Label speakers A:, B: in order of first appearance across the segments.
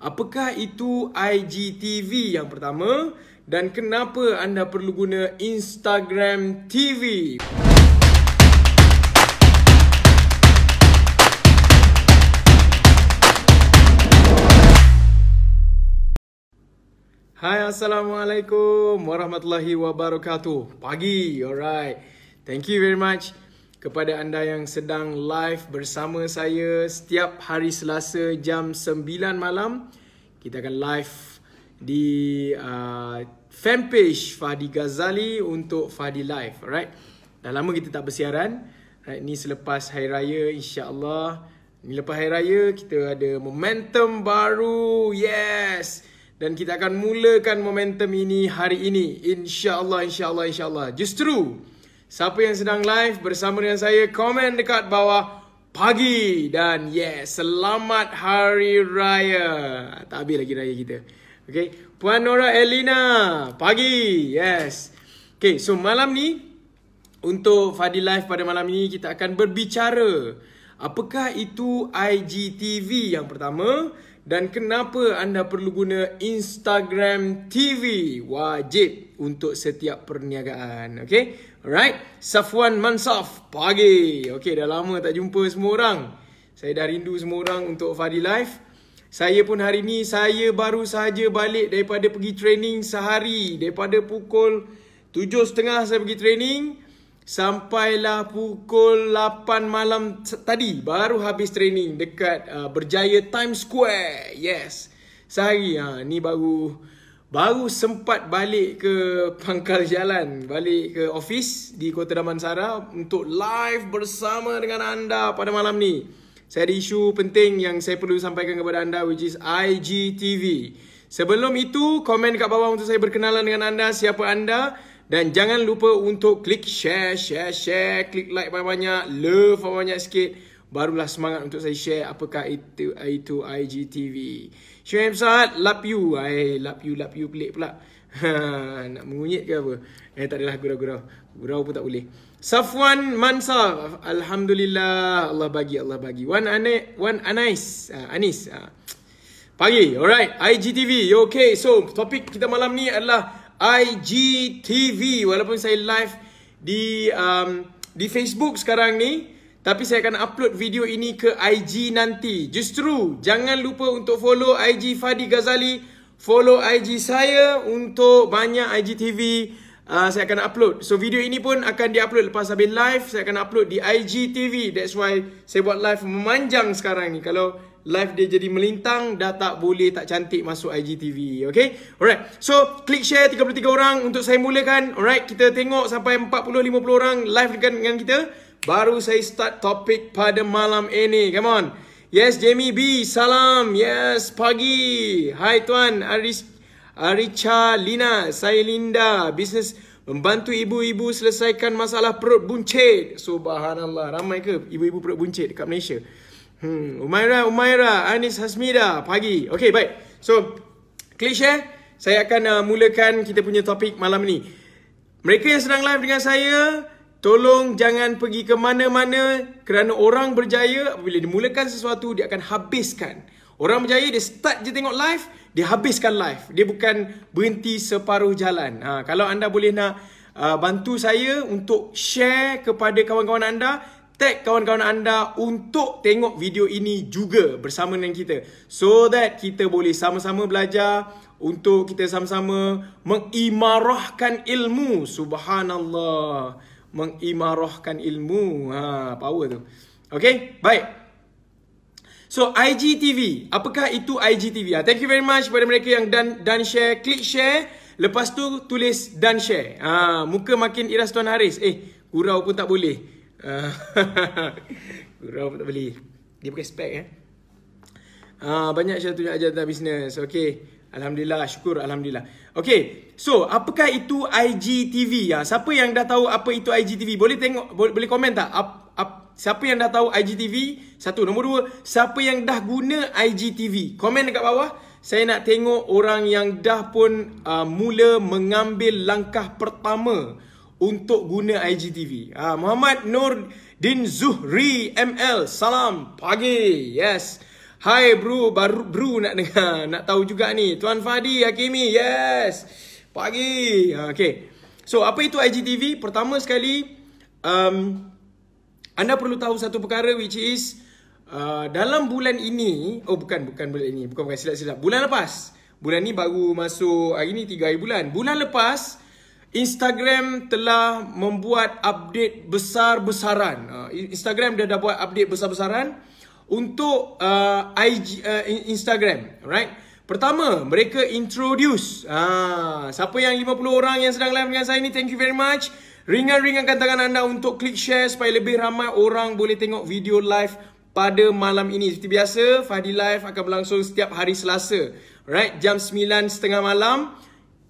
A: Apakah itu IGTV yang pertama dan kenapa anda perlu guna Instagram TV? Hai Assalamualaikum Warahmatullahi Wabarakatuh Pagi, alright Thank you very much kepada anda yang sedang live bersama saya setiap hari Selasa jam 9 malam kita akan live di uh, fanpage Fadi Ghazali untuk Fadi Live alright dah lama kita tak bersiaran right ni selepas hari raya insyaallah ni lepas hari raya kita ada momentum baru yes dan kita akan mulakan momentum ini hari ini insyaallah insyaallah insyaallah justru Siapa yang sedang live bersama dengan saya, komen dekat bawah pagi dan yes, selamat hari raya. Tak habis lagi raya kita. Okay. Puan Nora Elina, pagi. Yes. Okay, so malam ni, untuk Fadi Live pada malam ni, kita akan berbicara. Apakah itu IGTV yang pertama? Dan kenapa anda perlu guna Instagram TV? Wajib untuk setiap perniagaan. Okay. Alright, Safwan Mansaf, pagi. Okay, dah lama tak jumpa semua orang. Saya dah rindu semua orang untuk Fadi Live. Saya pun hari ni, saya baru sahaja balik daripada pergi training sehari. Daripada pukul 7.30 saya pergi training. Sampailah pukul 8 malam tadi. Baru habis training dekat uh, Berjaya Times Square. Yes. Sehari. Ha, ni baru... Baru sempat balik ke pangkal jalan, balik ke office di Kota Damansara untuk live bersama dengan anda pada malam ni. Saya ada isu penting yang saya perlu sampaikan kepada anda which is IGTV. Sebelum itu, komen kat bawah untuk saya berkenalan dengan anda, siapa anda. Dan jangan lupa untuk klik share, share, share, klik like banyak-banyak, love banyak-banyak sikit barulah semangat untuk saya share apakah itu itu IGTV. Syem Saad, love you. I love you, love you pelik pula. Ha, nak mengunyit ke apa? Eh tak adalah gurau-gurau. Gurau pun tak boleh. Safwan Mansar, alhamdulillah Allah bagi Allah bagi. Wan Ane, Wan Anais, ah, Anis. Ah. Pagi. Alright, IGTV. You okay? So, topik kita malam ni adalah IGTV. Walaupun saya live di um, di Facebook sekarang ni, tapi saya akan upload video ini ke IG nanti. Justru jangan lupa untuk follow IG Fadi Ghazali. Follow IG saya untuk banyak IG TV uh, saya akan upload. So video ini pun akan diupload lepas habis live. Saya akan upload di IG TV. That's why saya buat live memanjang sekarang ni. Kalau live dia jadi melintang dah tak boleh tak cantik masuk IG TV. Okay? Alright. So klik share 33 orang untuk saya mulakan. Alright. Kita tengok sampai 40-50 orang live dengan, kita. Baru saya start topik pada malam ini. Come on. Yes, Jamie B. Salam. Yes, pagi. Hai tuan. Aris Aricha Lina. Saya Linda. Business membantu ibu-ibu selesaikan masalah perut buncit. Subhanallah. Ramai ke ibu-ibu perut buncit dekat Malaysia? Hmm. Umaira, Umaira. Anis Hasmida. Pagi. Okay, baik. So, cliche. Saya akan uh, mulakan kita punya topik malam ni. Mereka yang sedang live dengan saya, Tolong jangan pergi ke mana-mana kerana orang berjaya apabila dimulakan sesuatu dia akan habiskan. Orang berjaya dia start je tengok live, dia habiskan live. Dia bukan berhenti separuh jalan. Ha, kalau anda boleh nak uh, bantu saya untuk share kepada kawan-kawan anda, tag kawan-kawan anda untuk tengok video ini juga bersama dengan kita. So that kita boleh sama-sama belajar untuk kita sama-sama mengimarahkan ilmu. Subhanallah mengimarahkan ilmu. Ha, power tu. Okay, baik. So IGTV, apakah itu IGTV? Ha, thank you very much kepada mereka yang dan dan share, klik share. Lepas tu tulis dan share. Ha, muka makin iras Tuan Haris. Eh, gurau pun tak boleh. Ha, gurau pun tak boleh. Dia pakai spek eh. Ha, banyak saya tunjuk ajar tentang bisnes. Okay. Alhamdulillah, syukur alhamdulillah. Okay, so apakah itu IGTV? Ya, siapa yang dah tahu apa itu IGTV? Boleh tengok, boleh, boleh komen tak? Up, up, siapa yang dah tahu IGTV? Satu, nombor dua, siapa yang dah guna IGTV? Komen dekat bawah. Saya nak tengok orang yang dah pun uh, mula mengambil langkah pertama untuk guna IGTV. uh, ah, Muhammad Nur Din Zuhri ML, salam pagi. Yes. Hai bro, baru bro nak dengar, nak tahu juga ni. Tuan Fadi Hakimi, yes. Pagi. Ah, okay. So, apa itu IGTV? Pertama sekali, um, anda perlu tahu satu perkara which is uh, dalam bulan ini, oh bukan, bukan bulan ini, bukan, bukan, silap-silap. Bulan lepas, bulan ni baru masuk, hari ni 3 hari bulan. Bulan lepas, Instagram telah membuat update besar-besaran. Uh, Instagram dah, dah buat update besar-besaran untuk uh, IG uh, Instagram, alright. Pertama, mereka introduce uh, siapa yang 50 orang yang sedang live dengan saya ni, thank you very much. Ringan-ringankan tangan anda untuk klik share supaya lebih ramai orang boleh tengok video live pada malam ini. Seperti biasa, Fadi Live akan berlangsung setiap hari Selasa. alright. jam 9.30 malam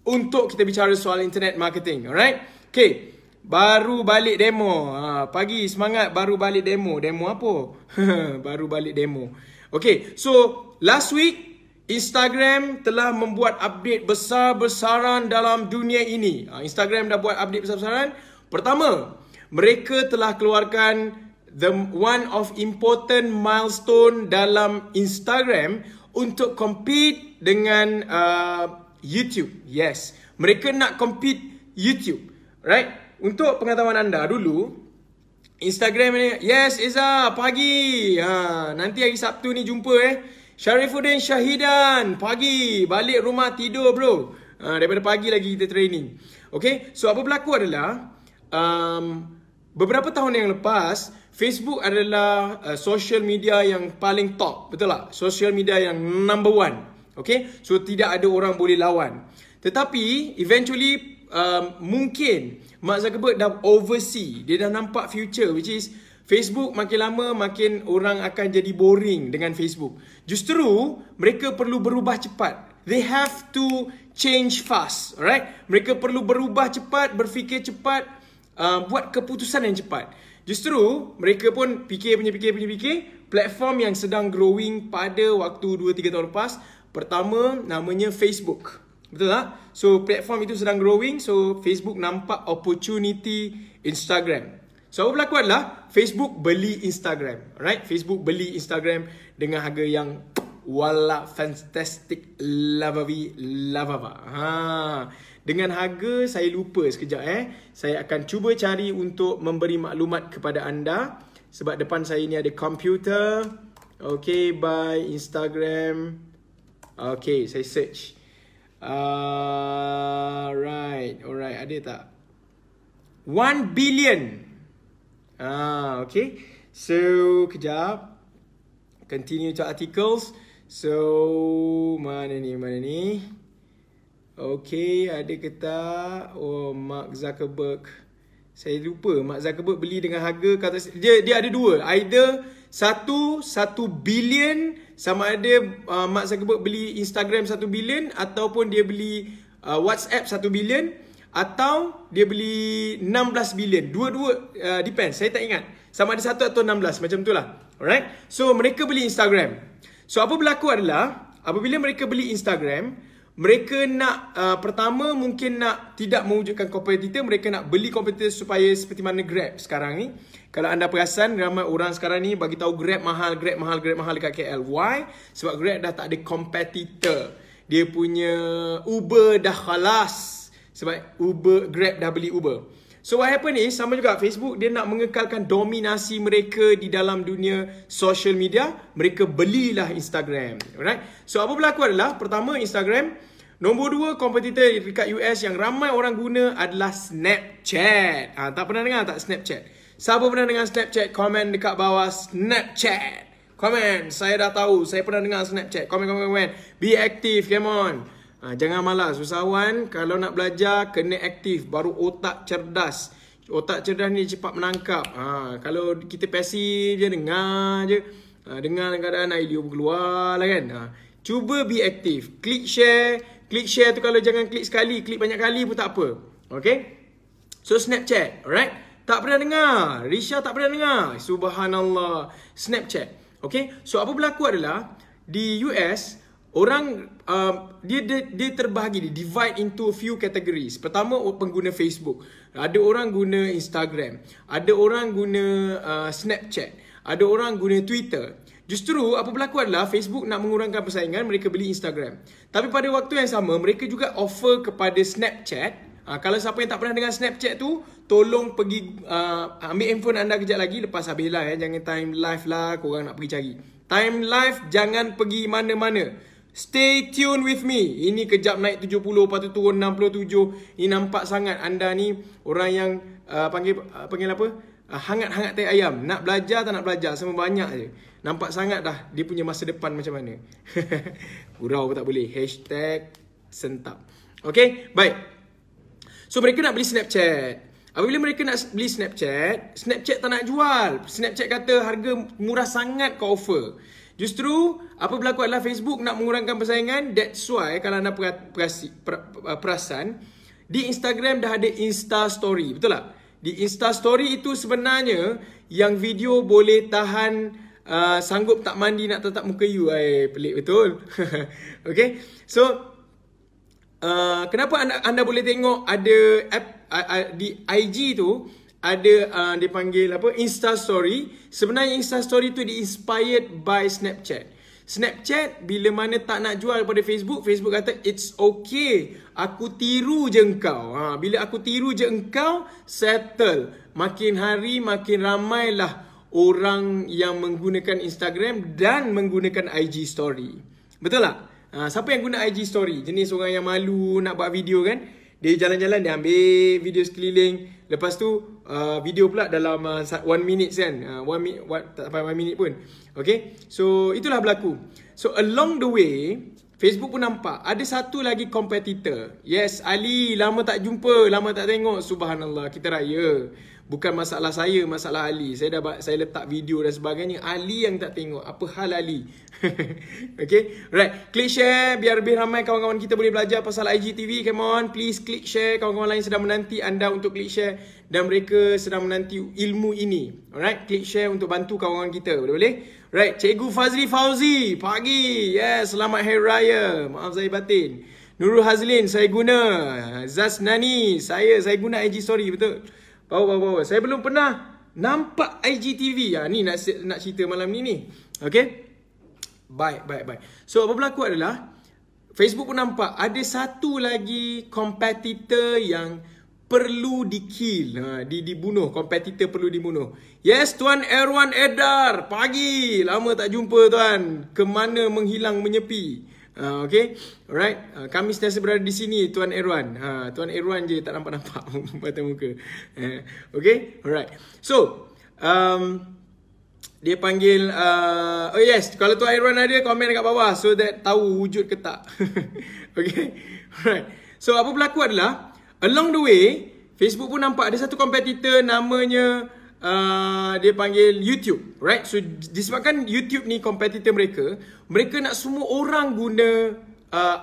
A: untuk kita bicara soal internet marketing. Alright, okay. Baru balik demo. Ha, pagi semangat baru balik demo. Demo apa? baru balik demo. Okay. So, last week, Instagram telah membuat update besar-besaran dalam dunia ini. Ha, Instagram dah buat update besar-besaran. Pertama, mereka telah keluarkan the one of important milestone dalam Instagram untuk compete dengan uh, YouTube. Yes. Mereka nak compete YouTube. Right? untuk pengetahuan anda dulu Instagram ni Yes Eza pagi ha, Nanti hari Sabtu ni jumpa eh Syarifuddin Syahidan Pagi balik rumah tidur bro ha, Daripada pagi lagi kita training Okay so apa berlaku adalah um, Beberapa tahun yang lepas Facebook adalah uh, social media yang paling top Betul tak? Social media yang number one Okay so tidak ada orang boleh lawan Tetapi eventually um, mungkin Mark Zuckerberg dah oversee, dia dah nampak future which is Facebook makin lama makin orang akan jadi boring dengan Facebook. Justru mereka perlu berubah cepat. They have to change fast, alright? Mereka perlu berubah cepat, berfikir cepat, uh, buat keputusan yang cepat. Justru mereka pun fikir punya fikir punya fikir platform yang sedang growing pada waktu 2 3 tahun lepas pertama namanya Facebook. Betul tak? So platform itu sedang growing. So Facebook nampak opportunity Instagram. So apa berlaku adalah Facebook beli Instagram. Alright? Facebook beli Instagram dengan harga yang wala fantastic lava lovely lavava. Ha. Dengan harga saya lupa sekejap eh. Saya akan cuba cari untuk memberi maklumat kepada anda. Sebab depan saya ni ada komputer. Okay, by Instagram. Okay, saya search. Alright, ah, uh, alright, ada tak? 1 billion. Ah, okay. So, kejap. Continue to articles. So, mana ni, mana ni? Okay, ada ke tak? Oh, Mark Zuckerberg. Saya lupa Mark Zuckerberg beli dengan harga kata dia dia ada dua. Either satu, satu billion sama ada uh, Mark Zuckerberg beli Instagram 1 bilion ataupun dia beli uh, WhatsApp 1 bilion atau dia beli 16 bilion. Dua-dua uh, depends. Saya tak ingat. Sama ada 1 atau 16. Macam tu lah Alright. So, mereka beli Instagram. So, apa berlaku adalah apabila mereka beli Instagram, mereka nak uh, pertama mungkin nak tidak mewujudkan kompetitor mereka nak beli kompetitor supaya seperti mana Grab sekarang ni kalau anda perasan ramai orang sekarang ni bagi tahu Grab mahal Grab mahal Grab mahal dekat KL why sebab Grab dah tak ada kompetitor dia punya Uber dah khalas sebab Uber Grab dah beli Uber So what happen is sama juga Facebook dia nak mengekalkan dominasi mereka di dalam dunia social media, mereka belilah Instagram. Alright. So apa berlaku adalah pertama Instagram Nombor dua kompetitor dekat US yang ramai orang guna adalah Snapchat. Ha, tak pernah dengar tak Snapchat? Siapa pernah dengar Snapchat? Komen dekat bawah Snapchat. Komen. Saya dah tahu. Saya pernah dengar Snapchat. Komen, komen, komen. Be active. Come on. Ha, jangan malas. Usahawan, kalau nak belajar, kena aktif. Baru otak cerdas. Otak cerdas ni cepat menangkap. Ha, kalau kita pasif je, dengar je. Ha, dengar kadang-kadang idea berkeluar lah kan. Ha, cuba be active. Klik share. Klik share tu kalau jangan klik sekali, klik banyak kali pun tak apa. Okay? So Snapchat, alright? Tak pernah dengar. Risha tak pernah dengar. Subhanallah. Snapchat. Okay? So apa berlaku adalah, di US, orang, uh, dia, dia, dia terbahagi, dia divide into a few categories. Pertama, pengguna Facebook. Ada orang guna Instagram. Ada orang guna uh, Snapchat. Ada orang guna Twitter. Justru apa berlaku adalah Facebook nak mengurangkan persaingan mereka beli Instagram. Tapi pada waktu yang sama mereka juga offer kepada Snapchat. Ha, kalau siapa yang tak pernah dengar Snapchat tu, tolong pergi uh, ambil handphone anda kejap lagi lepas habis lah eh. Jangan time live lah korang nak pergi cari. Time live jangan pergi mana-mana. Stay tuned with me. Ini kejap naik 70, lepas tu turun 67. Ini nampak sangat anda ni orang yang uh, panggil uh, panggil apa? Ah, hangat-hangat tai ayam nak belajar tak nak belajar sama banyak je nampak sangat dah dia punya masa depan macam mana gurau pun tak boleh hashtag sentap Okay, baik so mereka nak beli snapchat Apabila mereka nak beli Snapchat, Snapchat tak nak jual. Snapchat kata harga murah sangat kau offer. Justru, apa berlaku adalah Facebook nak mengurangkan persaingan. That's why, kalau anda perasan, di Instagram dah ada Insta Story. Betul tak? di Insta story itu sebenarnya yang video boleh tahan uh, sanggup tak mandi nak tetap muka you ai pelik betul. okay So uh, kenapa anda anda boleh tengok ada app uh, uh, di IG tu ada uh, dipanggil apa Insta story sebenarnya Insta story tu di inspired by Snapchat. Snapchat bila mana tak nak jual pada Facebook, Facebook kata it's okay. Aku tiru je engkau. Ha, bila aku tiru je engkau, settle. Makin hari makin ramailah orang yang menggunakan Instagram dan menggunakan IG story. Betul tak? Ha, siapa yang guna IG story? Jenis orang yang malu nak buat video kan? dia jalan-jalan dia ambil video sekeliling lepas tu uh, video pula dalam 1 uh, minutes kan 1 uh, minit tak sampai 1 minit pun okay? so itulah berlaku so along the way Facebook pun nampak ada satu lagi competitor yes Ali lama tak jumpa lama tak tengok subhanallah kita raya bukan masalah saya masalah Ali saya dah saya letak video dan sebagainya Ali yang tak tengok apa hal Ali Okay. right click share biar lebih ramai kawan-kawan kita boleh belajar pasal IGTV come on please click share kawan-kawan lain sedang menanti anda untuk click share dan mereka sedang menanti ilmu ini alright click share untuk bantu kawan-kawan kita boleh boleh right cikgu Fazli Fauzi pagi yes selamat hari raya maaf saya batin Nurul Hazlin saya guna Zaz Nani saya saya guna IG story betul Power, power, power. Saya belum pernah nampak IGTV. Ya, ah, ni nak nak cerita malam ni ni. Okay? Baik, baik, baik. So, apa berlaku adalah, Facebook pun nampak ada satu lagi competitor yang perlu dikill, ha, di, dibunuh. Competitor perlu dibunuh. Yes, Tuan Erwan Edar. Pagi. Lama tak jumpa, Tuan. Kemana menghilang menyepi. Uh, okay, alright. Uh, kami sentiasa berada di sini, Tuan Erwan. Uh, Tuan Erwan je tak nampak-nampak patah muka. Uh, okay, alright. So, um, dia panggil, uh, oh yes, kalau Tuan Erwan ada, komen dekat bawah so that tahu wujud ke tak. okay, alright. So, apa berlaku adalah, along the way, Facebook pun nampak ada satu kompetitor namanya uh, dia panggil YouTube, right? So disebabkan YouTube ni competitor mereka, mereka nak semua orang guna uh,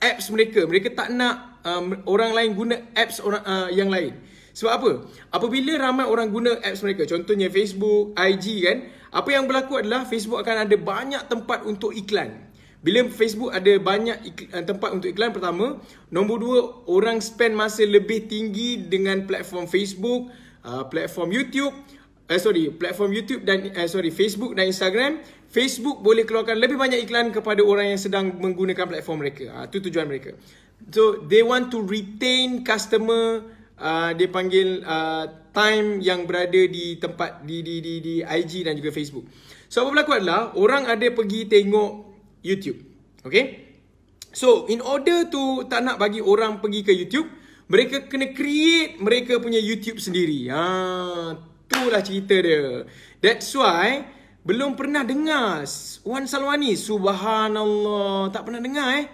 A: apps mereka. Mereka tak nak um, orang lain guna apps orang uh, yang lain. Sebab apa? Apabila ramai orang guna apps mereka, contohnya Facebook, IG kan, apa yang berlaku adalah Facebook akan ada banyak tempat untuk iklan. Bila Facebook ada banyak ikl- tempat untuk iklan pertama, nombor dua, orang spend masa lebih tinggi dengan platform Facebook. Uh, platform YouTube eh sorry platform YouTube dan eh sorry Facebook dan Instagram Facebook boleh keluarkan lebih banyak iklan kepada orang yang sedang menggunakan platform mereka ah uh, tujuan mereka so they want to retain customer ah uh, dia panggil uh, time yang berada di tempat di di di di IG dan juga Facebook so apa berlaku adalah orang ada pergi tengok YouTube okay so in order to tak nak bagi orang pergi ke YouTube mereka kena create mereka punya YouTube sendiri. Ha, itulah cerita dia. That's why belum pernah dengar Wan Salwani. Subhanallah. Tak pernah dengar eh.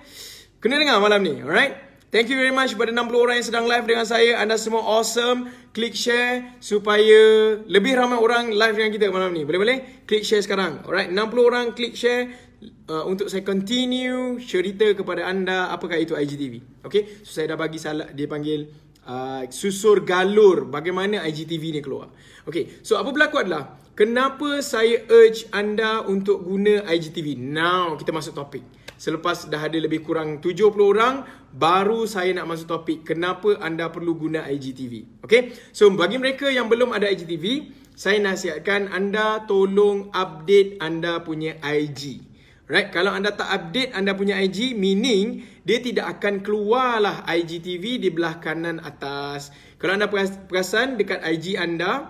A: Kena dengar malam ni. Alright. Thank you very much kepada 60 orang yang sedang live dengan saya. Anda semua awesome. Klik share supaya lebih ramai orang live dengan kita malam ni. Boleh-boleh? Klik share sekarang. Alright. 60 orang klik share uh, untuk saya continue cerita kepada anda apakah itu IGTV. Okay, so saya dah bagi salah, dia panggil uh, susur galur bagaimana IGTV ni keluar. Okay, so apa berlaku adalah kenapa saya urge anda untuk guna IGTV. Now, kita masuk topik. Selepas dah ada lebih kurang 70 orang, baru saya nak masuk topik kenapa anda perlu guna IGTV. Okay, so bagi mereka yang belum ada IGTV, saya nasihatkan anda tolong update anda punya IG. Right? Kalau anda tak update anda punya IG, meaning dia tidak akan keluarlah IGTV di belah kanan atas. Kalau anda perasan dekat IG anda,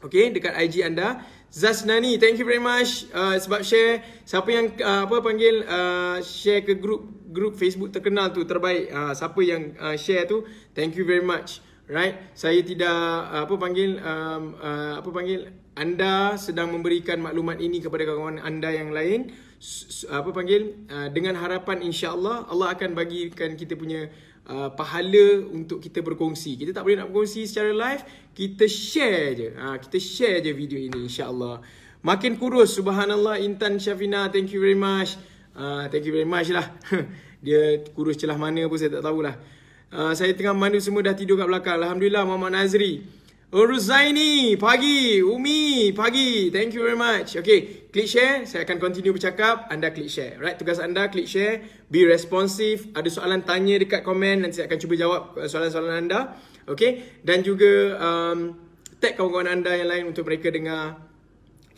A: okay, dekat IG anda, Zasnani, thank you very much uh, sebab share. Siapa yang uh, apa panggil uh, share ke grup grup Facebook terkenal tu terbaik. Uh, siapa yang uh, share tu, thank you very much. Right? Saya tidak uh, apa panggil um, uh, apa panggil anda sedang memberikan maklumat ini kepada kawan-kawan anda yang lain apa panggil uh, dengan harapan insya-Allah Allah akan bagikan kita punya uh, pahala untuk kita berkongsi. Kita tak boleh nak berkongsi secara live, kita share je. Uh, kita share je video ini insya-Allah. Makin kurus subhanallah Intan Syafina, thank you very much. Uh, thank you very much lah. Dia kurus celah mana pun saya tak tahulah. Uh, saya tengah mandu semua dah tidur kat belakang. Alhamdulillah Muhammad Nazri. Uruzaini, pagi. Umi, pagi. Thank you very much. Okay, klik share. Saya akan continue bercakap. Anda klik share. Right, tugas anda klik share. Be responsive. Ada soalan tanya dekat komen. Nanti saya akan cuba jawab uh, soalan-soalan anda. Okay, dan juga um, tag kawan-kawan anda yang lain untuk mereka dengar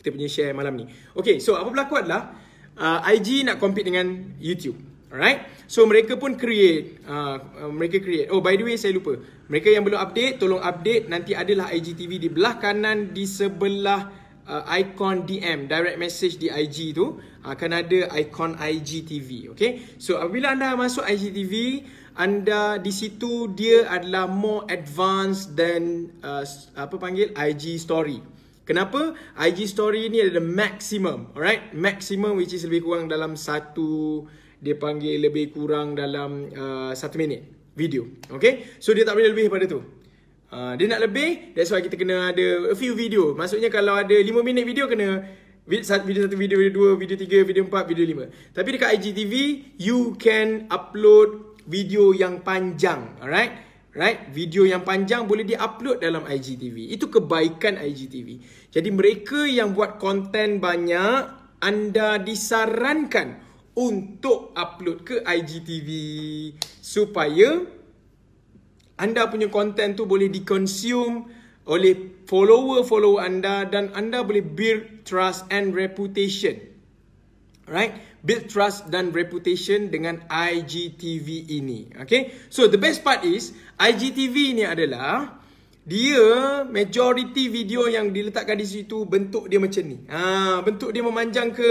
A: kita punya share malam ni. Okay, so apa berlaku adalah uh, IG nak compete dengan YouTube. Alright. So mereka pun create uh, uh, mereka create. Oh by the way saya lupa. Mereka yang belum update tolong update nanti adalah IGTV di belah kanan di sebelah uh, icon DM direct message di IG tu uh, akan ada icon IGTV. Okay. So apabila anda masuk IGTV anda di situ dia adalah more advanced than uh, apa panggil IG story. Kenapa? IG story ni ada the maximum. Alright. Maximum which is lebih kurang dalam satu dia panggil lebih kurang dalam uh, satu minit video. Okay? So dia tak boleh lebih pada tu. Uh, dia nak lebih, that's why kita kena ada a few video. Maksudnya kalau ada lima minit video, kena video satu video dua video tiga video empat video lima. Tapi dekat IGTV, you can upload video yang panjang. Alright? Right? Video yang panjang boleh diupload dalam IGTV. Itu kebaikan IGTV. Jadi mereka yang buat konten banyak, anda disarankan untuk upload ke IGTV supaya anda punya konten tu boleh dikonsum oleh follower-follower anda dan anda boleh build trust and reputation. Right? Build trust dan reputation dengan IGTV ini. Okay? So, the best part is IGTV ini adalah dia majority video yang diletakkan di situ bentuk dia macam ni. Ha, bentuk dia memanjang ke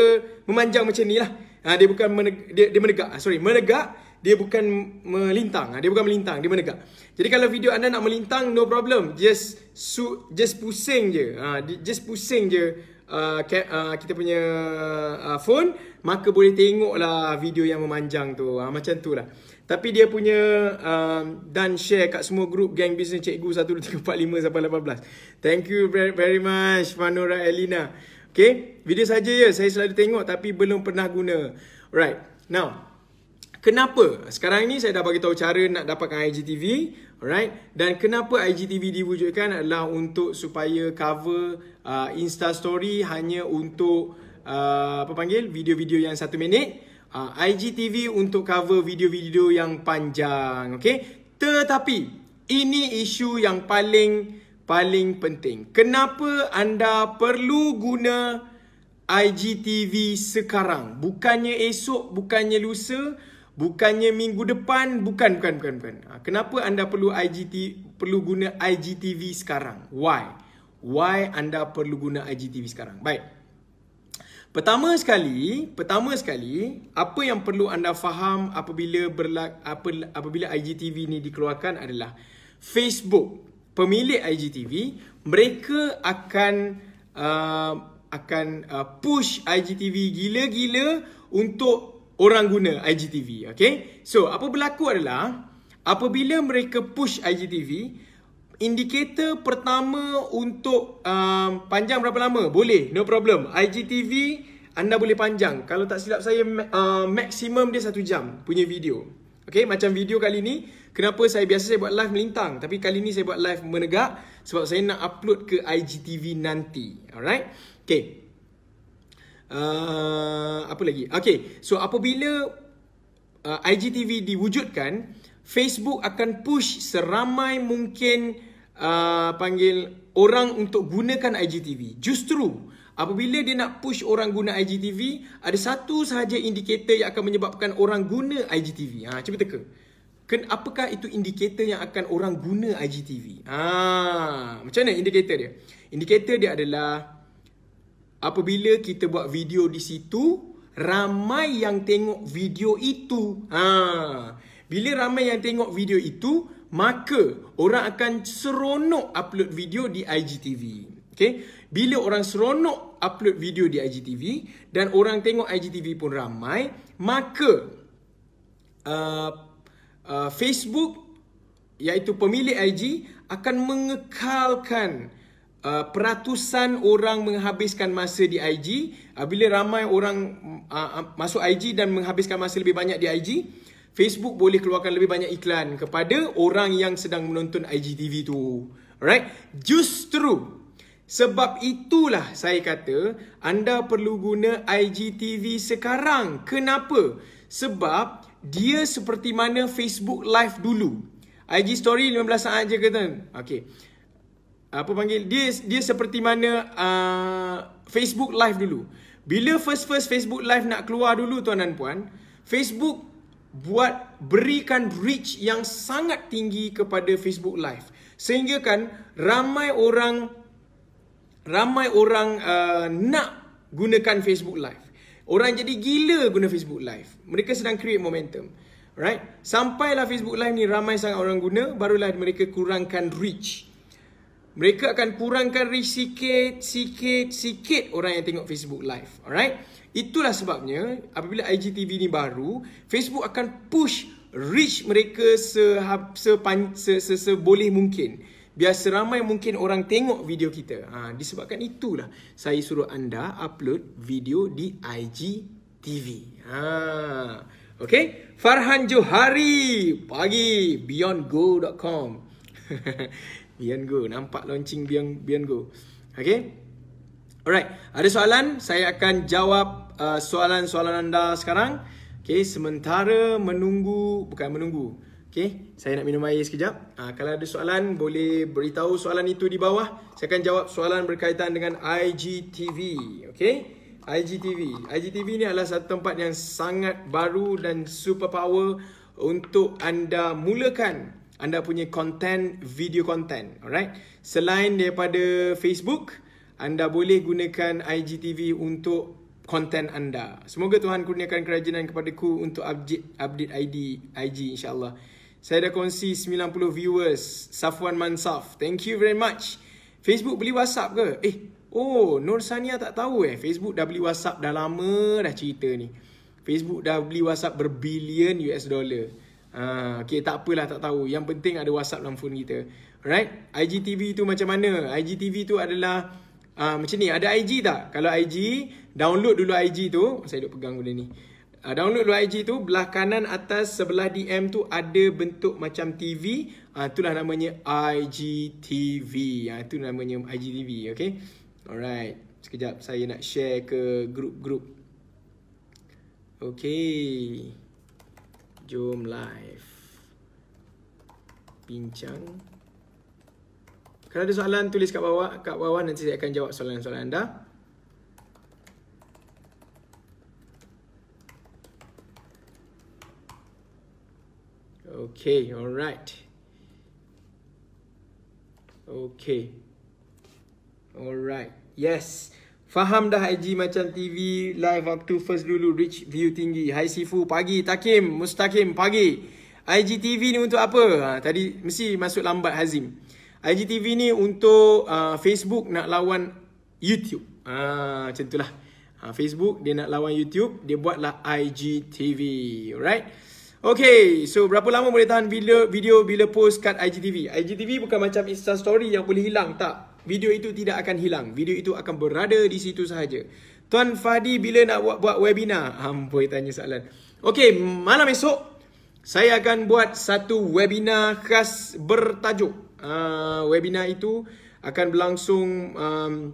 A: memanjang macam ni lah. Ha, dia bukan meneg- dia, dia menegak. Ah, sorry, menegak. Dia bukan melintang. Ah, dia bukan melintang. Dia menegak. Jadi kalau video anda nak melintang, no problem. Just su- just pusing je. Ha, just pusing je. Uh, ke- uh, kita punya uh, phone maka boleh tengok lah video yang memanjang tu uh, macam tu lah tapi dia punya uh, dan share kat semua grup gang bisnes cikgu 1, 2, 3, 4, 5 sampai 18 thank you very, very much Manora Elina Okay, video saja ya. Saya selalu tengok tapi belum pernah guna. Alright, now. Kenapa? Sekarang ini saya dah bagi tahu cara nak dapatkan IGTV. Alright. Dan kenapa IGTV diwujudkan adalah untuk supaya cover uh, Insta story hanya untuk uh, apa panggil video-video yang satu minit. Uh, IGTV untuk cover video-video yang panjang. Okay. Tetapi ini isu yang paling paling penting. Kenapa anda perlu guna IGTV sekarang? Bukannya esok, bukannya lusa, bukannya minggu depan, bukan bukan bukan. bukan. Ha, kenapa anda perlu IGTV perlu guna IGTV sekarang? Why? Why anda perlu guna IGTV sekarang? Baik. Pertama sekali, pertama sekali, apa yang perlu anda faham apabila berla- apabila IGTV ni dikeluarkan adalah Facebook pemilik IGTV mereka akan uh, akan uh, push IGTV gila-gila untuk orang guna IGTV okay so apa berlaku adalah apabila mereka push IGTV indikator pertama untuk uh, panjang berapa lama boleh no problem IGTV anda boleh panjang kalau tak silap saya uh, maksimum dia satu jam punya video Okay, macam video kali ni, kenapa saya biasa saya buat live melintang. Tapi kali ni saya buat live menegak sebab saya nak upload ke IGTV nanti. Alright? Okay. Uh, apa lagi? Okay, so apabila uh, IGTV diwujudkan, Facebook akan push seramai mungkin uh, panggil orang untuk gunakan IGTV. Justru, Apabila dia nak push orang guna IGTV, ada satu sahaja indikator yang akan menyebabkan orang guna IGTV. Ha, cuba teka. Ken, apakah itu indikator yang akan orang guna IGTV? Ha, macam mana indikator dia? Indikator dia adalah apabila kita buat video di situ, ramai yang tengok video itu. Ha, bila ramai yang tengok video itu, maka orang akan seronok upload video di IGTV. Okay? Bila orang seronok upload video di IGTV dan orang tengok IGTV pun ramai, maka uh, uh, Facebook iaitu pemilik IG akan mengekalkan uh, peratusan orang menghabiskan masa di IG. Uh, bila ramai orang uh, uh, masuk IG dan menghabiskan masa lebih banyak di IG, Facebook boleh keluarkan lebih banyak iklan kepada orang yang sedang menonton IGTV tu. Alright? Justru sebab itulah saya kata anda perlu guna IGTV sekarang. Kenapa? Sebab dia seperti mana Facebook Live dulu. IG story 15 saat je kata. Okey. Apa panggil dia dia seperti mana uh, Facebook Live dulu. Bila first first Facebook Live nak keluar dulu tuan dan puan, Facebook buat berikan reach yang sangat tinggi kepada Facebook Live. Sehingga kan ramai orang ramai orang uh, nak gunakan Facebook Live. Orang jadi gila guna Facebook Live. Mereka sedang create momentum. Right? Sampailah Facebook Live ni ramai sangat orang guna, barulah mereka kurangkan reach. Mereka akan kurangkan reach sikit, sikit, sikit orang yang tengok Facebook Live. Alright? Itulah sebabnya apabila IGTV ni baru, Facebook akan push reach mereka sepan, se, se, se, se, se, se, se, se, se, se boleh mungkin biasa ramai mungkin orang tengok video kita. Ha, disebabkan itulah saya suruh anda upload video di IG TV. Ha. Okay. Farhan Johari. Pagi. BeyondGo.com BeyondGo. Nampak launching Beyond, BeyondGo. Okay. Alright. Ada soalan? Saya akan jawab uh, soalan-soalan anda sekarang. Okay. Sementara menunggu. Bukan menunggu. Okay, saya nak minum air sekejap. Uh, kalau ada soalan, boleh beritahu soalan itu di bawah. Saya akan jawab soalan berkaitan dengan IGTV. Okay, IGTV. IGTV ni adalah satu tempat yang sangat baru dan super power untuk anda mulakan anda punya content, video content. Alright, selain daripada Facebook, anda boleh gunakan IGTV untuk konten anda. Semoga Tuhan kurniakan kerajinan kepadaku untuk update update ID IG insyaallah. Saya dah kongsi 90 viewers Safwan Mansaf Thank you very much Facebook beli WhatsApp ke? Eh Oh Nur Sania tak tahu eh Facebook dah beli WhatsApp dah lama dah cerita ni Facebook dah beli WhatsApp berbilion US dollar Ha, okay, tak apalah tak tahu Yang penting ada WhatsApp dalam phone kita Alright IGTV tu macam mana? IGTV tu adalah uh, Macam ni, ada IG tak? Kalau IG Download dulu IG tu Saya duduk pegang benda ni uh, download dulu IG tu belah kanan atas sebelah DM tu ada bentuk macam TV uh, ah, itulah namanya IGTV ya uh, itu namanya IGTV okay. alright sekejap saya nak share ke grup-grup Okay, jom live bincang kalau ada soalan tulis kat bawah kat bawah nanti saya akan jawab soalan-soalan anda Okay, alright. Okay. Alright. Yes. Faham dah IG macam TV live waktu first dulu reach view tinggi. Hai Sifu pagi Takim, Mustakim pagi. IG TV ni untuk apa? Ha, tadi mesti masuk lambat Hazim. IG TV ni untuk uh, Facebook nak lawan YouTube. Ha, macam itulah. Ha, Facebook dia nak lawan YouTube, dia buatlah IG TV. Alright. Okay, so berapa lama boleh tahan video, video bila post kat IGTV? IGTV bukan macam Insta story yang boleh hilang, tak. Video itu tidak akan hilang. Video itu akan berada di situ sahaja. Tuan Fadi bila nak buat, buat webinar? Amboi tanya soalan. Okay, malam esok saya akan buat satu webinar khas bertajuk. Uh, webinar itu akan berlangsung um,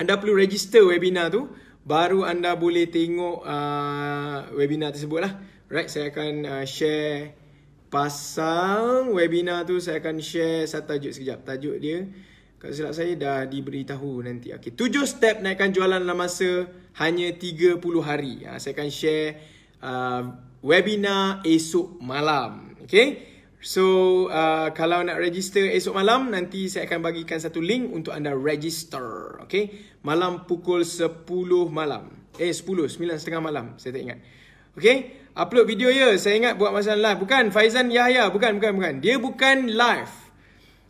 A: anda perlu register webinar tu baru anda boleh tengok uh, webinar tersebut lah. Right, saya akan uh, share pasal webinar tu saya akan share satu tajuk sekejap. Tajuk dia kalau silap saya dah diberitahu nanti. Okey, 7 step naikkan jualan dalam masa hanya 30 hari. Ha, saya akan share uh, webinar esok malam. Okey. So, uh, kalau nak register esok malam, nanti saya akan bagikan satu link untuk anda register. Okay? Malam pukul 10 malam. Eh, 10. 9.30 malam. Saya tak ingat. Okay? upload video ya. Saya ingat buat masa live. Bukan Faizan Yahya, bukan bukan bukan. Dia bukan live.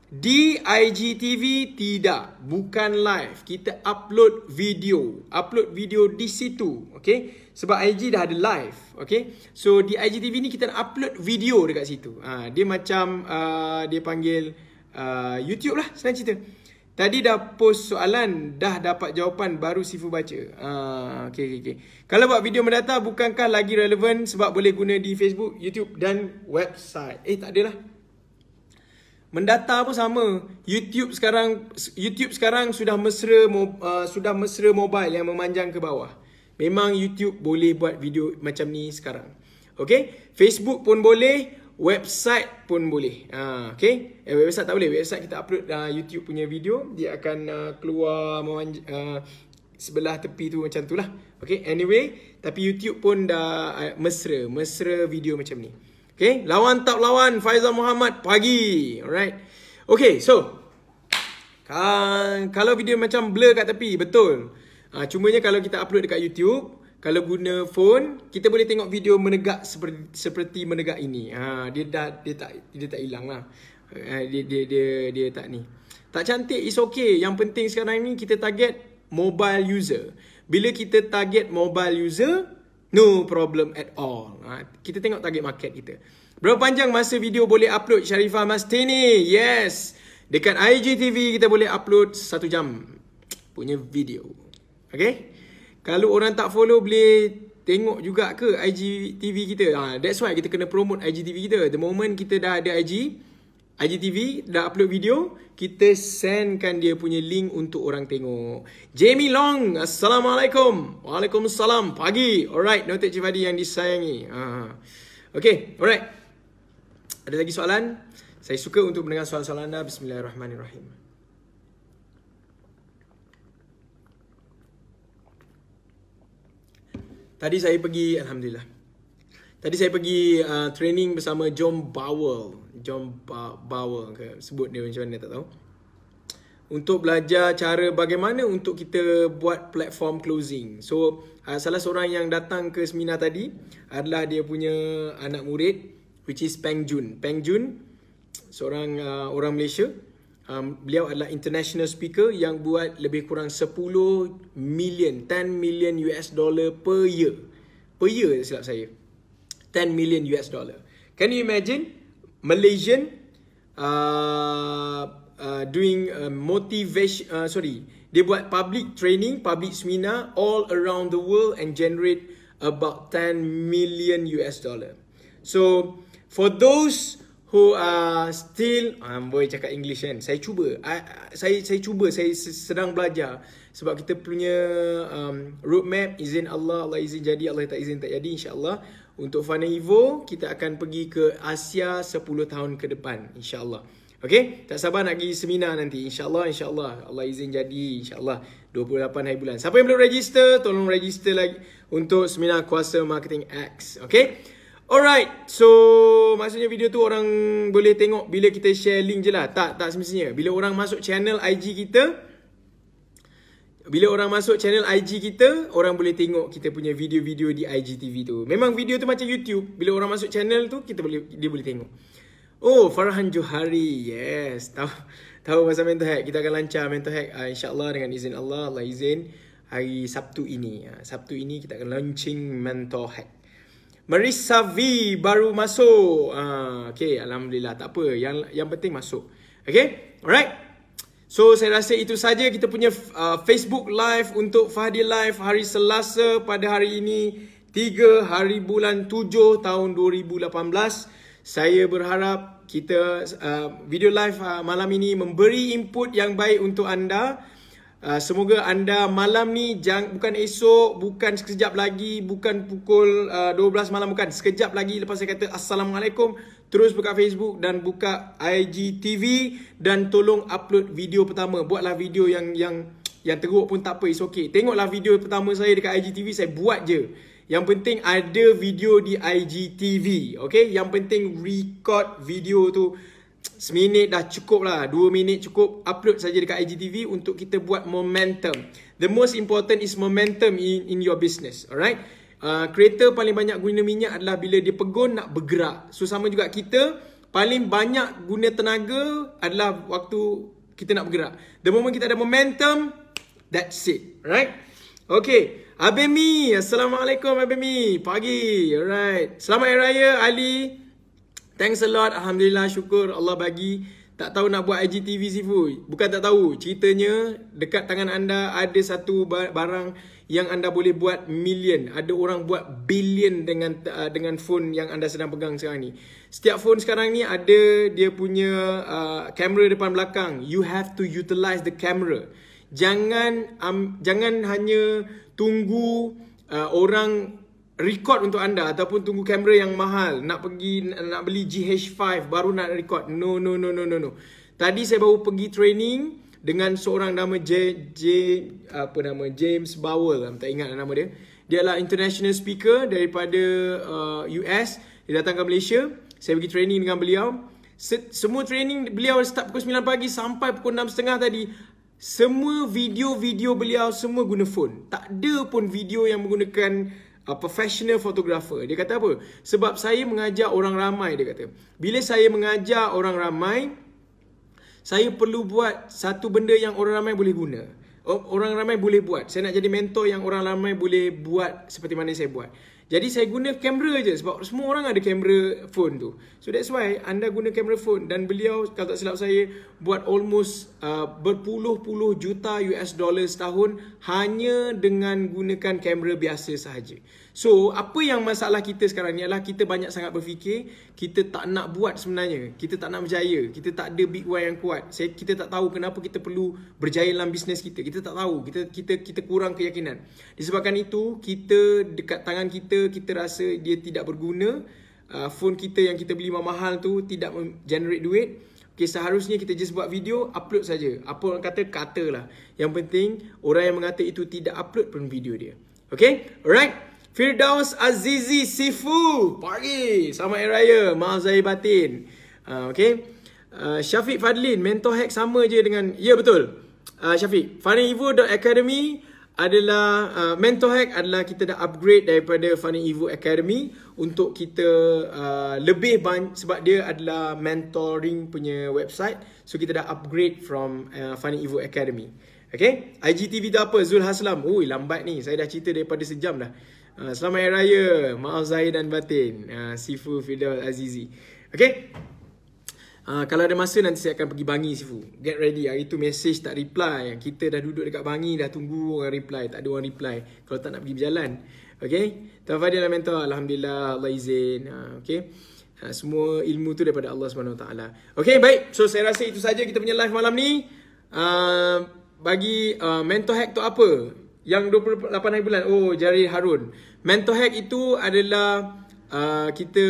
A: Di IGTV tidak, bukan live. Kita upload video. Upload video di situ, okay. Sebab IG dah ada live, okay. So di IGTV ni kita nak upload video dekat situ. Ha, dia macam uh, dia panggil uh, YouTube lah senang cerita. Tadi dah post soalan, dah dapat jawapan baru Sifu baca. Ah, okay, okay, okay. Kalau buat video mendata, bukankah lagi relevan sebab boleh guna di Facebook, YouTube dan website? Eh, tak adalah. Mendata pun sama. YouTube sekarang YouTube sekarang sudah mesra uh, sudah mesra mobile yang memanjang ke bawah. Memang YouTube boleh buat video macam ni sekarang. Okay? Facebook pun boleh website pun boleh. Ha, okay. Eh, website tak boleh. Website kita upload uh, YouTube punya video. Dia akan uh, keluar uh, sebelah tepi tu macam tu lah. Okay. Anyway. Tapi YouTube pun dah uh, mesra. Mesra video macam ni. Okay. Lawan tak lawan Faizal Muhammad pagi. Alright. Okay. So. kalau video macam blur kat tepi. Betul. Uh, cumanya kalau kita upload dekat YouTube kalau guna phone kita boleh tengok video menegak seperti seperti menegak ini ha dia dah dia tak dia tak hilang lah ha, dia, dia dia dia tak ni tak cantik is okay yang penting sekarang ni kita target mobile user bila kita target mobile user no problem at all ha, kita tengok target market kita berapa panjang masa video boleh upload Sharifah Mastini yes dekat IGTV kita boleh upload satu jam punya video okay kalau orang tak follow boleh tengok juga ke IG TV kita. Ha, that's why kita kena promote IG TV kita. The moment kita dah ada IG, IG TV dah upload video, kita sendkan dia punya link untuk orang tengok. Jamie Long, Assalamualaikum. Waalaikumsalam. Pagi. Alright, noted Cik Fadi yang disayangi. Ha, ha. Okay, alright. Ada lagi soalan? Saya suka untuk mendengar soalan-soalan anda. Bismillahirrahmanirrahim. Tadi saya pergi, Alhamdulillah. Tadi saya pergi uh, training bersama John Bowell. John ba- Bowell ke? Sebut dia macam mana, tak tahu. Untuk belajar cara bagaimana untuk kita buat platform closing. So, uh, salah seorang yang datang ke seminar tadi adalah dia punya anak murid which is Peng Jun. Peng Jun, seorang uh, orang Malaysia um, beliau adalah international speaker yang buat lebih kurang 10 million 10 million US dollar per year per year silap saya 10 million US dollar can you imagine Malaysian uh, uh, doing uh, motivation uh, sorry dia buat public training public seminar all around the world and generate about 10 million US dollar so for those who are still um, ah, boleh cakap English kan saya cuba I, ah, ah, saya saya cuba saya sedang belajar sebab kita punya um, roadmap izin Allah Allah izin jadi Allah tak izin tak jadi insya Allah. untuk Fana Evo kita akan pergi ke Asia 10 tahun ke depan insya Allah. Okay, tak sabar nak pergi seminar nanti. insya Allah, insya Allah Allah izin jadi, insya insyaAllah. 28 hari bulan. Siapa yang belum register, tolong register lagi untuk seminar kuasa Marketing X. Okay. Alright, so maksudnya video tu orang boleh tengok bila kita share link je lah Tak, tak semestinya Bila orang masuk channel IG kita Bila orang masuk channel IG kita Orang boleh tengok kita punya video-video di IGTV tu Memang video tu macam YouTube Bila orang masuk channel tu, kita boleh dia boleh tengok Oh, Farhan Johari, yes Tahu tahu pasal mental hack, kita akan lancar mental hack uh, InsyaAllah dengan izin Allah, Allah izin Hari Sabtu ini uh, Sabtu ini kita akan launching mental hack Marissa V baru masuk. Uh, ah, okay, Alhamdulillah. Tak apa. Yang yang penting masuk. Okay? Alright? So, saya rasa itu saja kita punya uh, Facebook Live untuk Fahdi Live hari Selasa pada hari ini. 3 hari bulan 7 tahun 2018. Saya berharap kita uh, video live uh, malam ini memberi input yang baik untuk anda. Ah, semoga anda malam ni jangan bukan esok, bukan sekejap lagi, bukan pukul uh, ah, 12 malam bukan, sekejap lagi lepas saya kata assalamualaikum, terus buka Facebook dan buka IGTV dan tolong upload video pertama. Buatlah video yang yang yang teruk pun tak apa, it's okay. Tengoklah video pertama saya dekat IGTV, saya buat je. Yang penting ada video di IGTV, okay? Yang penting record video tu seminit dah cukup lah, dua minit cukup upload saja dekat IGTV untuk kita buat momentum. The most important is momentum in in your business, alright? Kereta uh, paling banyak guna minyak adalah bila dia pegun nak bergerak. So sama juga kita paling banyak guna tenaga adalah waktu kita nak bergerak. The moment kita ada momentum, that's it, Alright. Okay, Abemi, Assalamualaikum Abemi, pagi, alright. Selamat Hari Raya, Ali. Thanks a lot. Alhamdulillah syukur Allah bagi. Tak tahu nak buat IGTV Sifu. Bukan tak tahu. Ceritanya dekat tangan anda ada satu barang yang anda boleh buat million. Ada orang buat billion dengan uh, dengan phone yang anda sedang pegang sekarang ni. Setiap phone sekarang ni ada dia punya uh, camera depan belakang. You have to utilize the camera. Jangan um, jangan hanya tunggu uh, orang record untuk anda ataupun tunggu kamera yang mahal nak pergi nak beli GH5 baru nak record. No no no no no no. Tadi saya baru pergi training dengan seorang nama J J apa nama James Bowell, saya tak ingat lah nama dia. Dia adalah international speaker daripada uh, US. Dia datang ke Malaysia. Saya pergi training dengan beliau. Se- semua training beliau start pukul 9 pagi sampai pukul 6.30 tadi. Semua video-video beliau semua guna phone. Tak ada pun video yang menggunakan a professional photographer. Dia kata apa? Sebab saya mengajar orang ramai dia kata. Bila saya mengajar orang ramai, saya perlu buat satu benda yang orang ramai boleh guna. Orang ramai boleh buat. Saya nak jadi mentor yang orang ramai boleh buat seperti mana saya buat. Jadi saya guna kamera je sebab semua orang ada kamera phone tu. So that's why anda guna kamera phone dan beliau kalau tak silap saya buat almost uh, berpuluh-puluh juta US dollars tahun hanya dengan gunakan kamera biasa sahaja. So, apa yang masalah kita sekarang ni ialah kita banyak sangat berfikir, kita tak nak buat sebenarnya. Kita tak nak berjaya. Kita tak ada big why yang kuat. Saya kita tak tahu kenapa kita perlu berjaya dalam bisnes kita. Kita tak tahu. Kita kita kita kurang keyakinan. Disebabkan itu, kita dekat tangan kita kita rasa dia tidak berguna. Uh, phone kita yang kita beli mahal tu tidak generate duit. Okay, seharusnya kita just buat video, upload saja. Apa orang kata, katalah. Yang penting, orang yang mengata itu tidak upload pun video dia. Okay, alright. Firdaus Azizi Sifu. Pagi. Selamat Hari Raya. Maaf Zahir Batin. Uh, ah, okay. Uh, ah, Syafiq Fadlin. Mentor hack sama je dengan... Ya, yeah, betul. Uh, Syafiq. FunnyEvo.academy adalah... Uh, mentor hack adalah kita dah upgrade daripada FunnyEvo Academy. Untuk kita uh, lebih banyak... Sebab dia adalah mentoring punya website. So, kita dah upgrade from uh, FunnyEvo Academy. Okay. IGTV tu apa? Zul Haslam. Ui, lambat ni. Saya dah cerita daripada sejam dah. Ah, selamat hari raya. Maaf Zahir dan Batin. Ah, Sifu Fidel Azizi. Okay. Uh, ah, kalau ada masa nanti saya akan pergi bangi Sifu. Get ready. Hari tu message tak reply. Kita dah duduk dekat bangi dah tunggu orang reply. Tak ada orang reply. Kalau tak nak pergi berjalan. Okay. Tuan Fadil lah mentor. Alhamdulillah. Allah izin. Uh, okay. Uh, semua ilmu tu daripada Allah SWT. Okay baik. So saya rasa itu saja kita punya live malam ni. Uh, bagi uh, mentor hack tu apa? yang 28 hari bulan oh jari harun mentor hack itu adalah uh, kita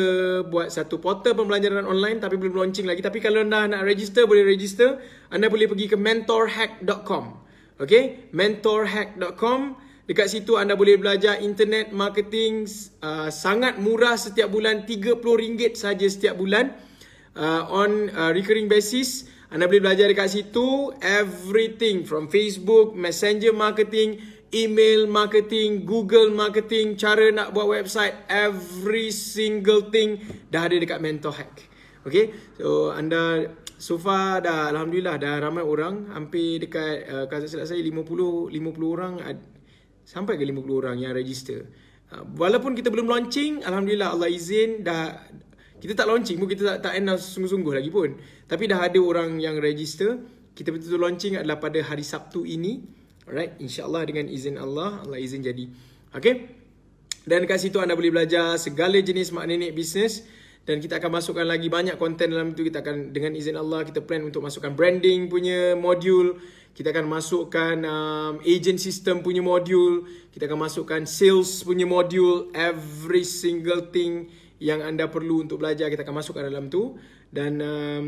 A: buat satu portal pembelajaran online tapi belum launching lagi tapi kalau anda nak register boleh register anda boleh pergi ke mentorhack.com okay? mentorhack.com dekat situ anda boleh belajar internet marketing uh, sangat murah setiap bulan RM30 saja setiap bulan uh, on uh, recurring basis anda boleh belajar dekat situ everything from Facebook, Messenger Marketing, email marketing, Google marketing, cara nak buat website, every single thing dah ada dekat Mentor Hack. Okay, so anda so far dah Alhamdulillah dah ramai orang, hampir dekat uh, kalau silap saya 50, 50 orang ad, sampai ke 50 orang yang register. Uh, walaupun kita belum launching, Alhamdulillah Allah izin dah kita tak launching pun kita tak, tak announce sungguh-sungguh lagi pun. Tapi dah ada orang yang register. Kita betul-betul launching adalah pada hari Sabtu ini. Alright, insyaAllah dengan izin Allah, Allah izin jadi. Okay, dan dekat situ anda boleh belajar segala jenis mak nenek bisnes. Dan kita akan masukkan lagi banyak konten dalam itu. Kita akan dengan izin Allah, kita plan untuk masukkan branding punya modul. Kita akan masukkan um, agent system punya modul. Kita akan masukkan sales punya modul. Every single thing yang anda perlu untuk belajar, kita akan masukkan dalam itu dan um,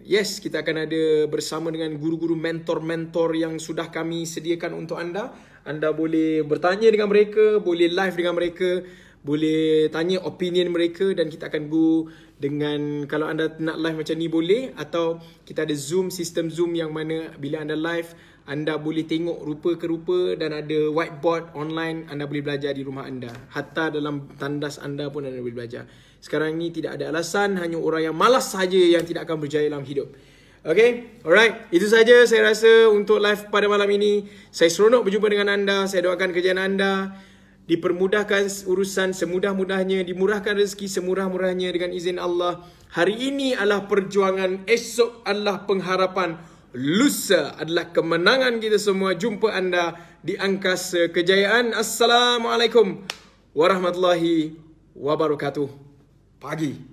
A: yes kita akan ada bersama dengan guru-guru mentor-mentor yang sudah kami sediakan untuk anda anda boleh bertanya dengan mereka boleh live dengan mereka boleh tanya opinion mereka dan kita akan go dengan kalau anda nak live macam ni boleh atau kita ada zoom sistem zoom yang mana bila anda live anda boleh tengok rupa ke rupa dan ada whiteboard online anda boleh belajar di rumah anda hatta dalam tandas anda pun anda boleh belajar sekarang ni tidak ada alasan, hanya orang yang malas saja yang tidak akan berjaya dalam hidup. Okay, alright. Itu saja saya rasa untuk live pada malam ini. Saya seronok berjumpa dengan anda. Saya doakan kerjaan anda dipermudahkan urusan semudah-mudahnya, dimurahkan rezeki semurah-murahnya dengan izin Allah. Hari ini adalah perjuangan, esok adalah pengharapan. Lusa adalah kemenangan kita semua. Jumpa anda di angkasa kejayaan. Assalamualaikum warahmatullahi wabarakatuh. Pague!